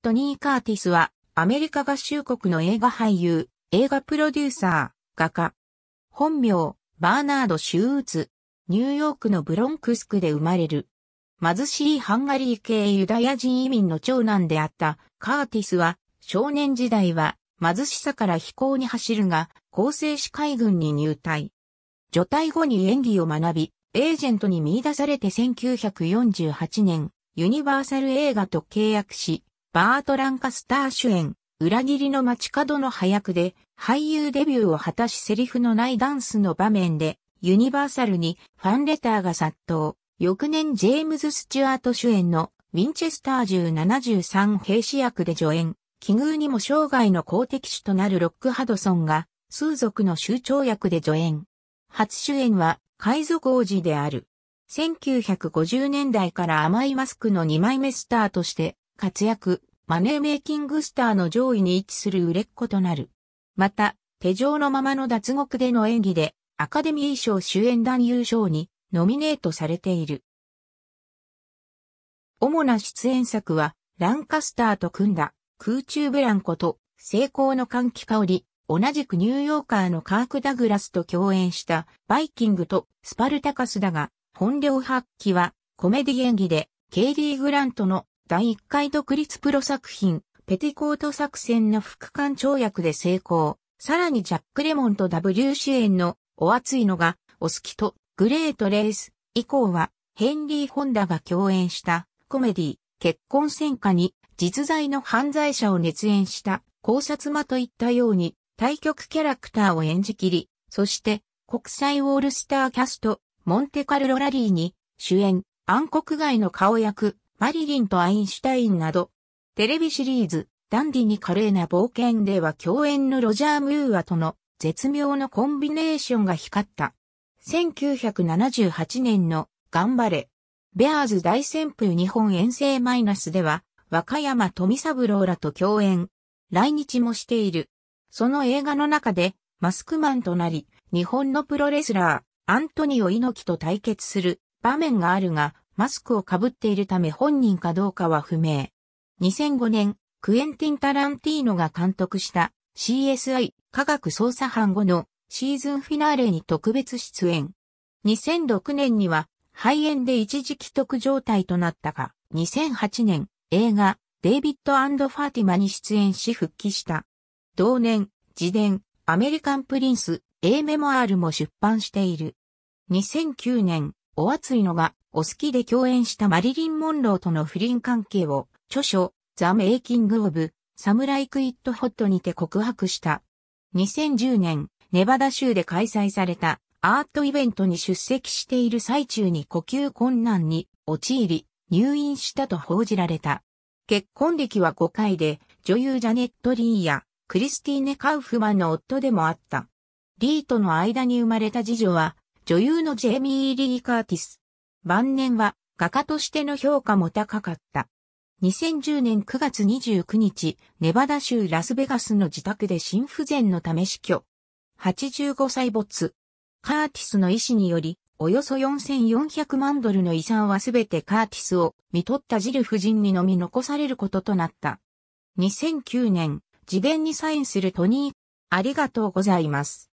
トニー・カーティスは、アメリカ合衆国の映画俳優、映画プロデューサー、画家。本名、バーナード・シューツ。ニューヨークのブロンクスクで生まれる。貧しいハンガリー系ユダヤ人移民の長男であったカーティスは少年時代は貧しさから飛行に走るが厚生士海軍に入隊。除隊後に演技を学び、エージェントに見出されて1948年ユニバーサル映画と契約し、バートランカスター主演、裏切りの街角の早くで、俳優デビューを果たしセリフのないダンスの場面で、ユニバーサルにファンレターが殺到。翌年ジェームズ・スチュアート主演のウィンチェスター銃73兵士役で助演。奇遇にも生涯の公敵主となるロック・ハドソンが、数族の州長役で助演。初主演は、海賊王子である。1950年代から甘いマスクの2枚目スターとして、活躍、マネーメイキングスターの上位に位置する売れっ子となる。また、手錠のままの脱獄での演技で、アカデミー賞主演男優賞にノミネートされている。主な出演作は、ランカスターと組んだ空中ブランコと成功の換気香り、同じくニューヨーカーのカーク・ダグラスと共演したバイキングとスパルタカスだが、本領発揮はコメディ演技でケイリー・グラントの第1回独立プロ作品、ペティコート作戦の副官長役で成功。さらにジャック・レモンと W 主演のお熱いのが、お好きとグレート・レース以降はヘンリー・ホンダが共演したコメディ、結婚戦火に実在の犯罪者を熱演した考察間といったように対局キャラクターを演じきり、そして国際オールスターキャスト、モンテカルロラリーに主演、暗黒街の顔役、マリリンとアインシュタインなど、テレビシリーズ、ダンディに華麗な冒険では共演のロジャー・ムーアとの絶妙のコンビネーションが光った。1978年の頑張れ。ベアーズ大旋風日本遠征マイナスでは、和歌山富三郎らと共演。来日もしている。その映画の中で、マスクマンとなり、日本のプロレスラー、アントニオ猪木と対決する場面があるが、マスクをかぶっているため本人かどうかは不明。2005年、クエンティン・タランティーノが監督した CSI 科学捜査班後のシーズンフィナーレに特別出演。2006年には肺炎で一時帰得状態となったが、2008年映画デイビッド・アンド・ファーティマに出演し復帰した。同年、自伝アメリカン・プリンス A メモアールも出版している。2009年、お熱いのがお好きで共演したマリリン・モンローとの不倫関係を、著書、ザ・メイキング・オブ・サムライ・クイット・ホットにて告白した。2010年、ネバダ州で開催されたアートイベントに出席している最中に呼吸困難に陥り、入院したと報じられた。結婚歴は5回で、女優ジャネット・リーやクリスティーネ・カウフマンの夫でもあった。リーとの間に生まれた次女は、女優のジェイミー・リー・カーティス。晩年は画家としての評価も高かった。2010年9月29日、ネバダ州ラスベガスの自宅で心不全のため死去。85歳没。カーティスの医師により、およそ4400万ドルの遺産はすべてカーティスを見取ったジル夫人にのみ残されることとなった。2009年、自伝にサインするトニー、ありがとうございます。